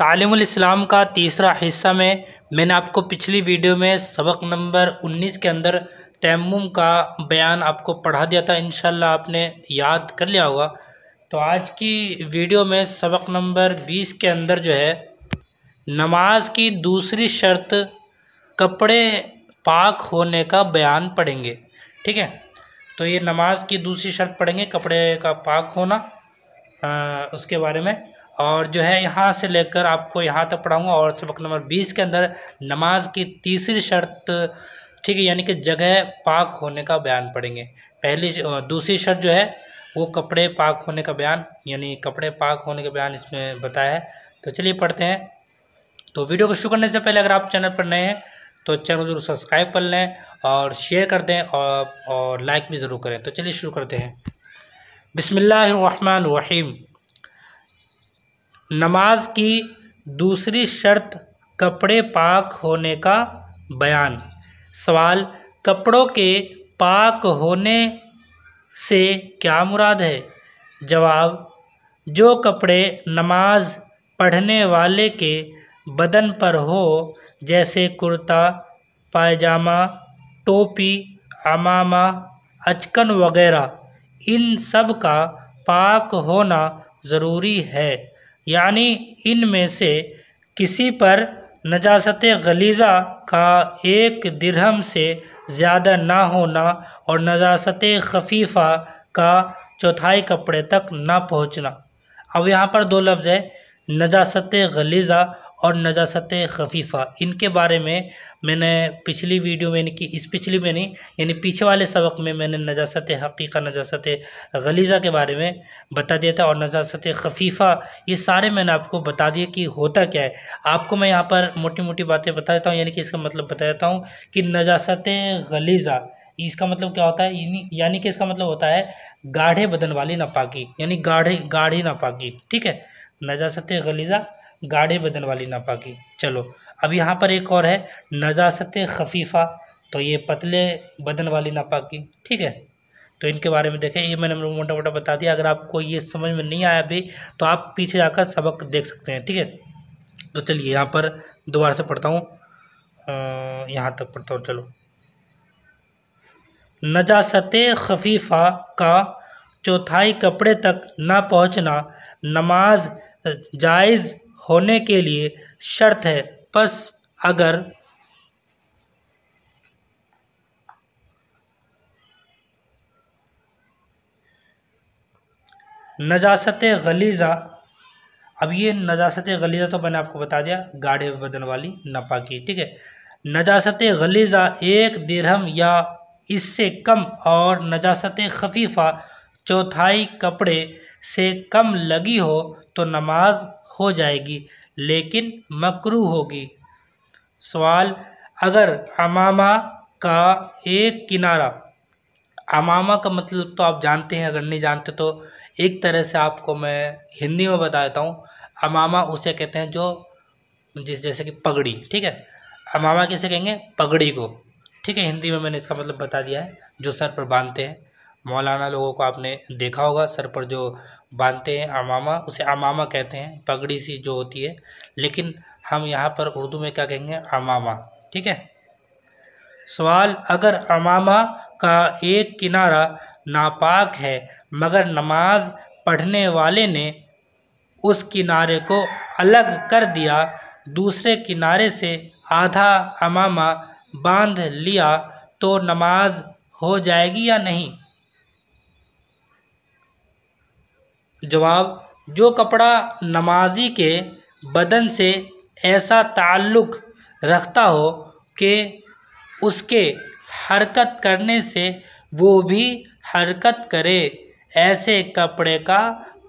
तालीम का तीसरा हिस्सा में मैंने आपको पिछली वीडियो में सबक नंबर 19 के अंदर तैमुम का बयान आपको पढ़ा दिया था इन आपने याद कर लिया होगा तो आज की वीडियो में सबक नंबर 20 के अंदर जो है नमाज की दूसरी शर्त कपड़े पाक होने का बयान पढ़ेंगे ठीक है तो ये नमाज की दूसरी शर्त पढ़ेंगे कपड़े का पाक होना आ, उसके बारे में और जो है यहाँ से लेकर आपको यहाँ तक पढ़ाऊँगा और सबक नंबर बीस के अंदर नमाज की तीसरी शर्त ठीक है यानी कि जगह पाक होने का बयान पढ़ेंगे पहली दूसरी शर्त जो है वो कपड़े पाक होने का बयान यानी कपड़े पाक होने का बयान इसमें बताया है तो चलिए पढ़ते हैं तो वीडियो को शुरू करने से पहले अगर आप चैनल पर नए हैं तो चैनल जरूर सब्सक्राइब कर लें और शेयर कर दें और, और लाइक भी ज़रूर करें तो चलिए शुरू करते हैं बिसमीम नमाज की दूसरी शर्त कपड़े पाक होने का बयान सवाल कपड़ों के पाक होने से क्या मुराद है जवाब जो कपड़े नमाज पढ़ने वाले के बदन पर हो जैसे कुर्ता पायजामा टोपी अमामा अचकन वगैरह इन सब का पाक होना ज़रूरी है यानी में से किसी पर नजास्त गलीज़ा का एक दिरहम से ज़्यादा ना होना और नजास्त खफीफ़ा का चौथाई कपड़े तक ना पहुँचना अब यहाँ पर दो लफ्ज़ है नजास्त गलीज़ा और नजासत खफीफ़ा इनके बारे में मैंने पिछली वीडियो में इनकी इस पिछली में नहीं यानी पीछे वाले सबक में मैंने नजासत हकीक़ा नजासत गलीज़ा के बारे में बता दिया था और नजासत खफीफ़ा ये सारे मैंने आपको बता दिए कि होता क्या है आपको मैं यहाँ पर मोटी मोटी बातें बता देता हूँ यानी कि इसका मतलब बता देता हूँ कि नजासत गलीज़ा इसका मतलब क्या होता है यानी कि इसका मतलब होता है गाढ़े बदन वाली नापाकी यानी गाढ़े गाढ़ी नापाकी ठीक है नजासत गलीज़ा गाढ़े बदन वाली नापाकी चलो अब यहाँ पर एक और है नजासत खफीफ़ा तो ये पतले बदन वाली नापाकी ठीक है तो इनके बारे में देखें ये मैंने हम लोग मोटा मोटा बता दिया अगर आपको ये समझ में नहीं आया अभी तो आप पीछे जाकर सबक देख सकते हैं ठीक है तो चलिए यहाँ पर दोबारा से पढ़ता हूँ यहाँ तक पढ़ता हूँ चलो नजासत खफीफ़ा का चौथाई कपड़े तक ना पहुँचना नमाज जायज़ होने के लिए शर्त है बस अगर नजासत गलीज़ा अब ये नजासत गलीज़ा तो मैंने आपको बता दिया गाढ़े बदन वाली नपा की ठीक है नजासत गलीज़ा एक दिरहम या इससे कम और नजासत खफीफ़ा चौथाई कपड़े से कम लगी हो तो नमाज हो जाएगी लेकिन मकरू होगी सवाल अगर अमामा का एक किनारा अमामा का मतलब तो आप जानते हैं अगर नहीं जानते तो एक तरह से आपको मैं हिंदी में बता देता हूँ अमामा उसे कहते हैं जो जिस जैसे कि पगड़ी ठीक है अमामा किसे कहेंगे पगड़ी को ठीक है हिंदी में मैंने इसका मतलब बता दिया है जो सर पर बांधते हैं मौलाना लोगों को आपने देखा होगा सर पर जो बांधते हैं अमामा उसे अमामा कहते हैं पगड़ी सी जो होती है लेकिन हम यहाँ पर उर्दू में क्या कहेंगे अमामा ठीक है सवाल अगर अमामा का एक किनारा नापाक है मगर नमाज पढ़ने वाले ने उस किनारे को अलग कर दिया दूसरे किनारे से आधा अमामा बांध लिया तो नमाज हो जाएगी या नहीं जवाब जो कपड़ा नमाजी के बदन से ऐसा ताल्लुक़ रखता हो कि उसके हरकत करने से वो भी हरकत करे ऐसे कपड़े का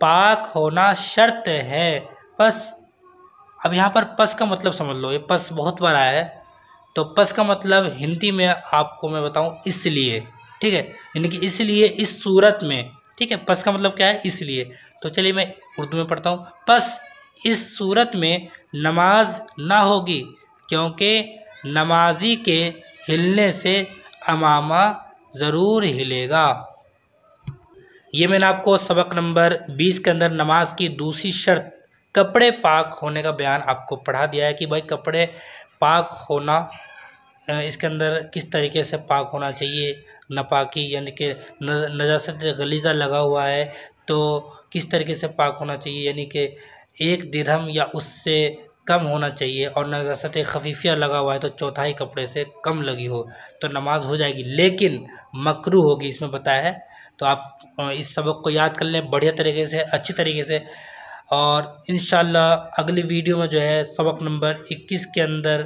पाक होना शर्त है पस अब यहाँ पर पस का मतलब समझ लो ये पस बहुत बार आया है तो पस का मतलब हिंदी में आपको मैं बताऊँ इसलिए ठीक है यानी कि इसलिए इस सूरत में ठीक है पस का मतलब क्या है इसलिए तो चलिए मैं उर्दू में पढ़ता हूँ पस इस सूरत में नमाज ना होगी क्योंकि नमाजी के हिलने से अमामा ज़रूर हिलेगा ये मैंने आपको सबक नंबर बीस के अंदर नमाज की दूसरी शर्त कपड़े पाक होने का बयान आपको पढ़ा दिया है कि भाई कपड़े पाक होना इसके अंदर किस तरीके से पाक होना चाहिए नापाकी यानी कि नजासत गलीज़ा लगा हुआ है तो किस तरीके से पाक होना चाहिए यानी कि एक दिरहम या उससे कम होना चाहिए और नजासत खफीफिया लगा हुआ है तो चौथाई कपड़े से कम लगी हो तो नमाज हो जाएगी लेकिन मकरू होगी इसमें बताया है तो आप इस सबक को याद कर लें बढ़िया तरीके से अच्छी तरीके से और इन अगली वीडियो में जो है सबक नंबर 21 के अंदर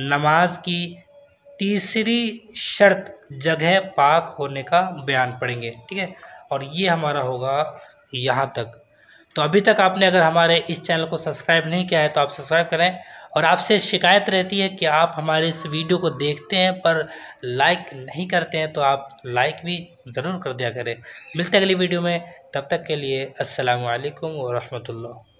नमाज की तीसरी शर्त जगह पाक होने का बयान पढ़ेंगे ठीक है और ये हमारा होगा यहाँ तक तो अभी तक आपने अगर हमारे इस चैनल को सब्सक्राइब नहीं किया है तो आप सब्सक्राइब करें और आपसे शिकायत रहती है कि आप हमारे इस वीडियो को देखते हैं पर लाइक नहीं करते हैं तो आप लाइक भी ज़रूर कर दिया करें मिलते अगली वीडियो में तब तक के लिए असलकम वरहमल